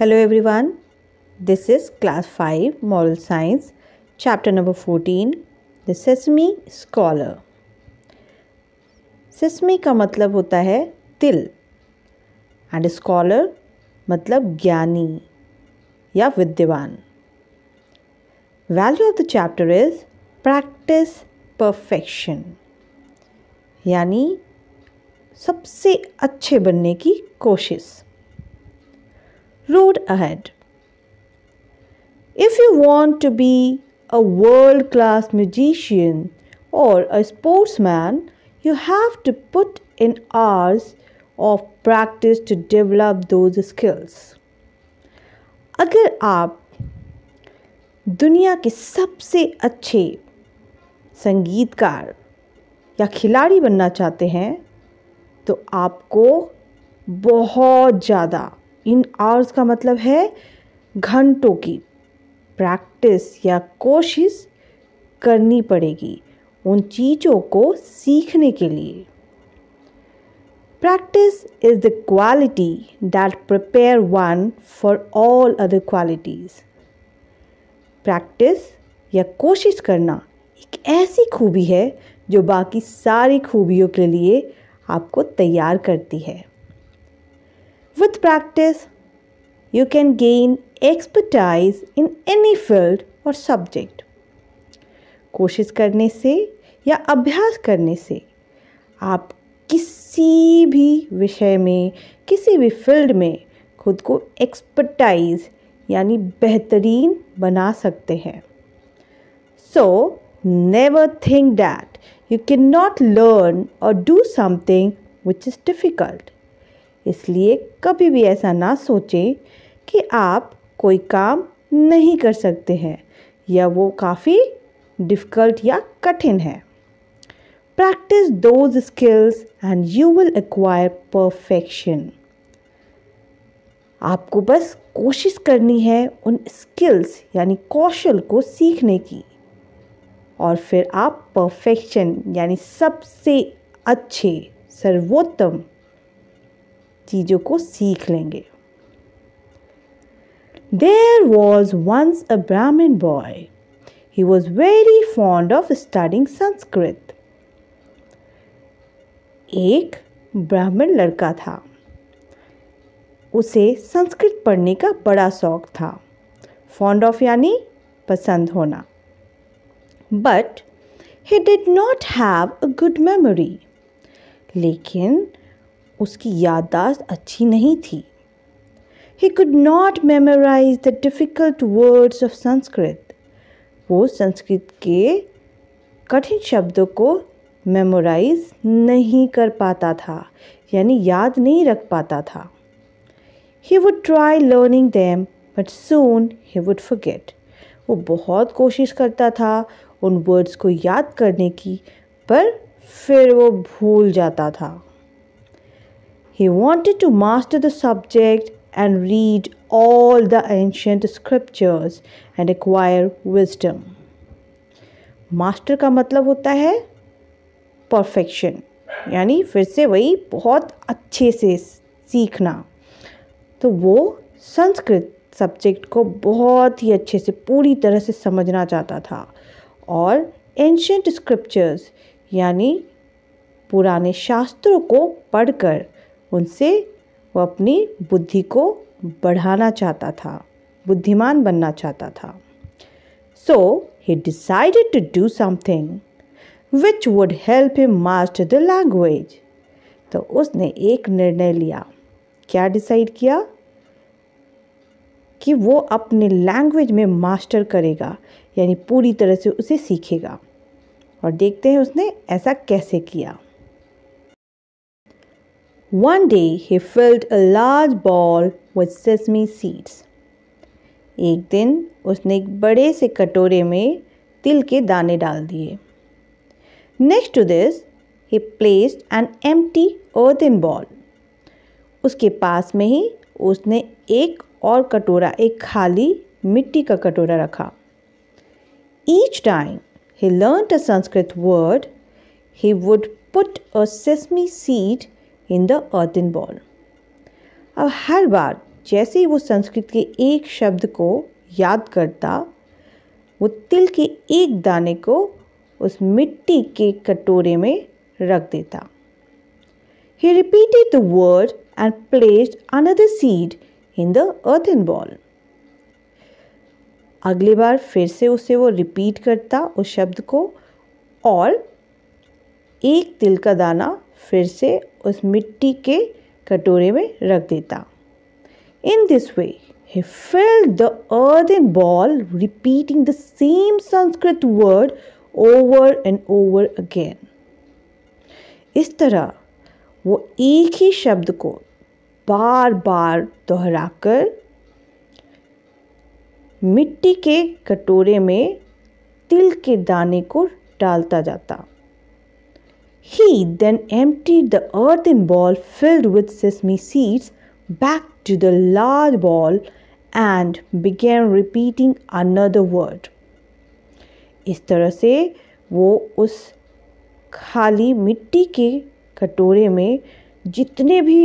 Hello everyone this is class five moral science chapter number fourteen the sesame scholar sesame का मतलब होता है तिल एंड स्कॉलर मतलब ज्ञानी या विद्यवान value of the chapter is practice perfection यानी सबसे अच्छे बनने की कोशिश road ahead. If you want to be a world class musician or a sportsman, you have to put in hours of practice to develop those skills. अगर आप दुनिया के सबसे अच्छे संगीतकार या खिलाड़ी बनना चाहते हैं तो आपको बहुत ज़्यादा इन आवर्स का मतलब है घंटों की प्रैक्टिस या कोशिश करनी पड़ेगी उन चीज़ों को सीखने के लिए practice is the quality that prepare one for all other qualities practice या कोशिश करना एक ऐसी खूबी है जो बाकी सारी खूबियों के लिए आपको तैयार करती है With practice, you can gain expertise in any field or subject. कोशिश करने से या अभ्यास करने से आप किसी भी विषय में किसी भी फील्ड में खुद को एक्सपर्टाइज यानी बेहतरीन बना सकते हैं so never think that you can not learn और do something which is difficult इसलिए कभी भी ऐसा ना सोचें कि आप कोई काम नहीं कर सकते हैं या वो काफ़ी डिफ़िकल्ट या कठिन है practice those skills and you will acquire perfection आपको बस कोशिश करनी है उन स्किल्स यानी कौशल को सीखने की और फिर आप परफेक्शन यानी सबसे अच्छे सर्वोत्तम चीज़ों को सीख लेंगे there was once a Brahmin boy he was very fond of studying Sanskrit एक ब्राह्मण लड़का था उसे संस्कृत पढ़ने का बड़ा शौक था फॉन्ड ऑफ यानी पसंद होना but he did not have a good memory लेकिन उसकी याददाश्त अच्छी नहीं थी he could not memorise the difficult words of Sanskrit वो संस्कृत के कठिन शब्दों को मेमोराइज नहीं कर पाता था यानी याद नहीं रख पाता था he would try learning them but soon he would forget वो बहुत कोशिश करता था उन वर्ड्स को याद करने की पर फिर वो भूल जाता था He wanted to master the subject and read all the ancient scriptures and acquire wisdom. Master का मतलब होता है परफेक्शन यानी फिर से वही बहुत अच्छे से सीखना तो वो संस्कृत सब्जेक्ट को बहुत ही अच्छे से पूरी तरह से समझना चाहता था और एंशंट स्क्रिप्चर्स यानी पुराने शास्त्रों को पढ़कर उनसे वो अपनी बुद्धि को बढ़ाना चाहता था बुद्धिमान बनना चाहता था so he decided to do something which would help him master the language तो उसने एक निर्णय लिया क्या डिसाइड किया कि वो अपने लैंग्वेज में मास्टर करेगा यानी पूरी तरह से उसे सीखेगा और देखते हैं उसने ऐसा कैसे किया One day he filled a large bowl with sesame seeds. एक दिन उसने एक बड़े से कटोरे में तिल के दाने डाल दिए next to this he placed an empty earthen bowl उसके पास में ही उसने एक और कटोरा एक खाली मिट्टी का कटोरा रखा each time he learnt a Sanskrit word, he would put a sesame seed in the in bowl अब हर बार जैसे ही वो संस्कृत के एक शब्द को याद करता वो तिल के एक दाने को उस मिट्टी के कटोरे में रख देता He repeated the word and placed another seed in the earthen bowl अगली बार फिर से उसे वो रिपीट करता उस शब्द को और एक तिल का दाना फिर से उस मिट्टी के कटोरे में रख देता in this way he fill the earthen bowl repeating the same Sanskrit word over and over again इस तरह वो एक ही शब्द को बार बार दोहराकर मिट्टी के कटोरे में तिल के दाने को डालता जाता He then emptied the earthen bowl filled with sesame seeds back to the large bowl and began repeating another word. इस तरह से वो उस खाली मिट्टी के कटोरे में जितने भी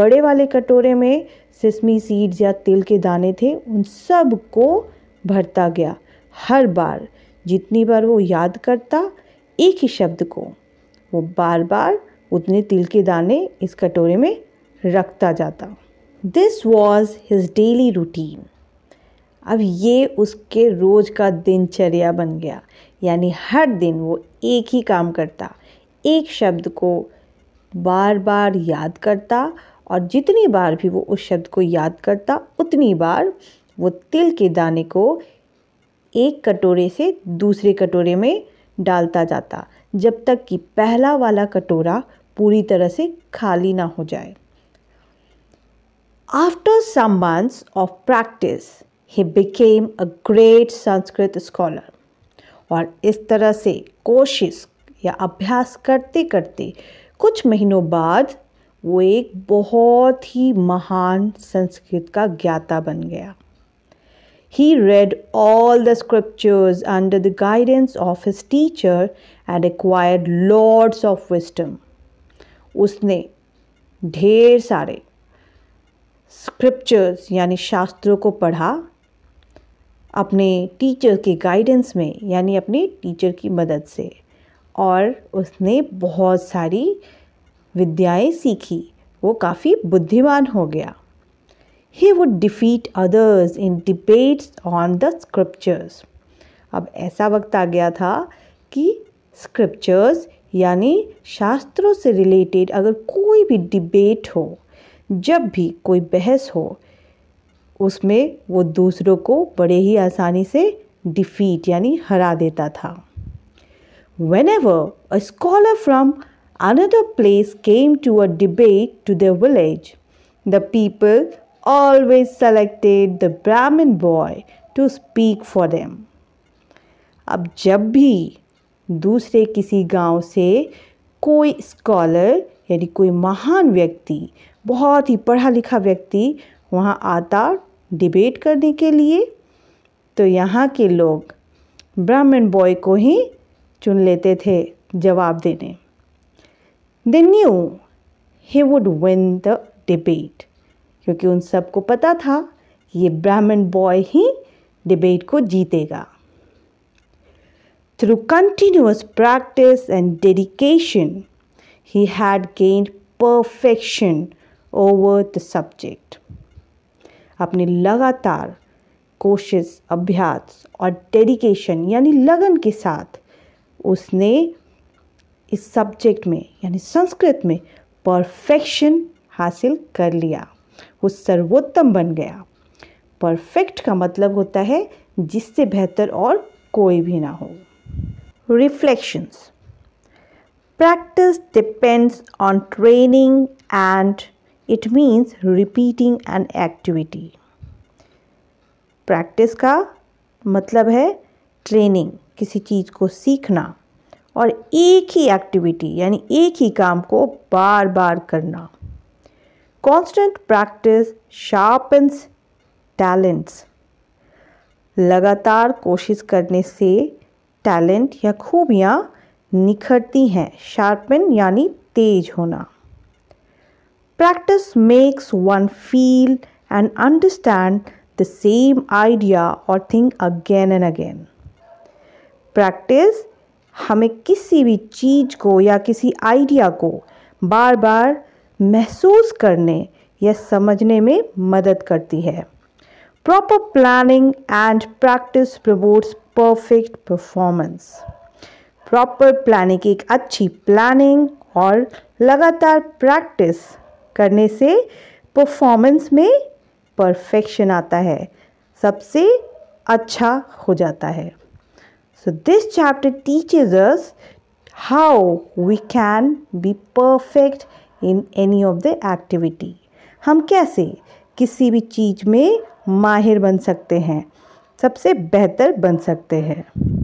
बड़े वाले कटोरे में सिसमी सीड्स या तिल के दाने थे उन सब को भरता गया हर बार जितनी बार वो याद करता एक ही शब्द को वो बार बार उतने तिल के दाने इस कटोरे में रखता जाता this was his daily routine अब ये उसके रोज़ का दिनचर्या बन गया यानी हर दिन वो एक ही काम करता एक शब्द को बार बार याद करता और जितनी बार भी वो उस शब्द को याद करता उतनी बार वो तिल के दाने को एक कटोरे से दूसरे कटोरे में डालता जाता जब तक कि पहला वाला कटोरा पूरी तरह से खाली ना हो जाए after some months of practice he became a great Sanskrit scholar और इस तरह से कोशिश या अभ्यास करते करते कुछ महीनों बाद वो एक बहुत ही महान संस्कृत का ज्ञाता बन गया He read all the scriptures under the guidance of his teacher and acquired lots of wisdom. उसने ढेर सारे स्क्रिप्चर्स यानी शास्त्रों को पढ़ा अपने टीचर के गाइडेंस में यानी अपने टीचर की मदद से और उसने बहुत सारी विद्याएं सीखी वो काफ़ी बुद्धिमान हो गया he would defeat others in debates on the scriptures अब ऐसा वक्त आ गया था कि स्क्रिप्चर्स यानी शास्त्रों से रिलेटेड अगर कोई भी डिबेट हो जब भी कोई बहस हो उसमें वो दूसरों को बड़े ही आसानी से डिफीट यानी हरा देता था whenever a scholar from another place came to a debate to the village the people always selected the Brahmin boy to speak for them. अब जब भी दूसरे किसी गांव से कोई स्कॉलर यानी कोई महान व्यक्ति बहुत ही पढ़ा लिखा व्यक्ति वहाँ आता डिबेट करने के लिए तो यहाँ के लोग ब्राह्मण बॉय को ही चुन लेते थे जवाब देने they knew he would win the debate क्योंकि उन सबको पता था ये ब्राह्मण बॉय ही डिबेट को जीतेगा through continuous practice and dedication he had gained perfection over the subject अपने लगातार कोशिश अभ्यास और डेडिकेशन यानी लगन के साथ उसने इस सब्जेक्ट में यानी संस्कृत में परफेक्शन हासिल कर लिया वो सर्वोत्तम बन गया परफेक्ट का मतलब होता है जिससे बेहतर और कोई भी ना हो reflections practice depends on training and it means repeating an activity practice का मतलब है ट्रेनिंग किसी चीज़ को सीखना और एक ही एक्टिविटी यानी एक ही काम को बार बार करना कॉन्स्टेंट प्रैक्टिस शार्पन्स टैलेंट्स लगातार कोशिश करने से टैलेंट या खूबियाँ निखरती हैं शार्पन यानी तेज होना practice makes one feel and understand the same idea और think again and again practice हमें किसी भी चीज़ को या किसी आइडिया को बार बार महसूस करने या समझने में मदद करती है proper planning and practice promotes perfect performance proper planning एक अच्छी प्लानिंग और लगातार प्रैक्टिस करने से परफॉर्मेंस में परफेक्शन आता है सबसे अच्छा हो जाता है so this chapter teaches how we can be perfect in any of the activity हम कैसे किसी भी चीज़ में माहिर बन सकते हैं सबसे बेहतर बन सकते हैं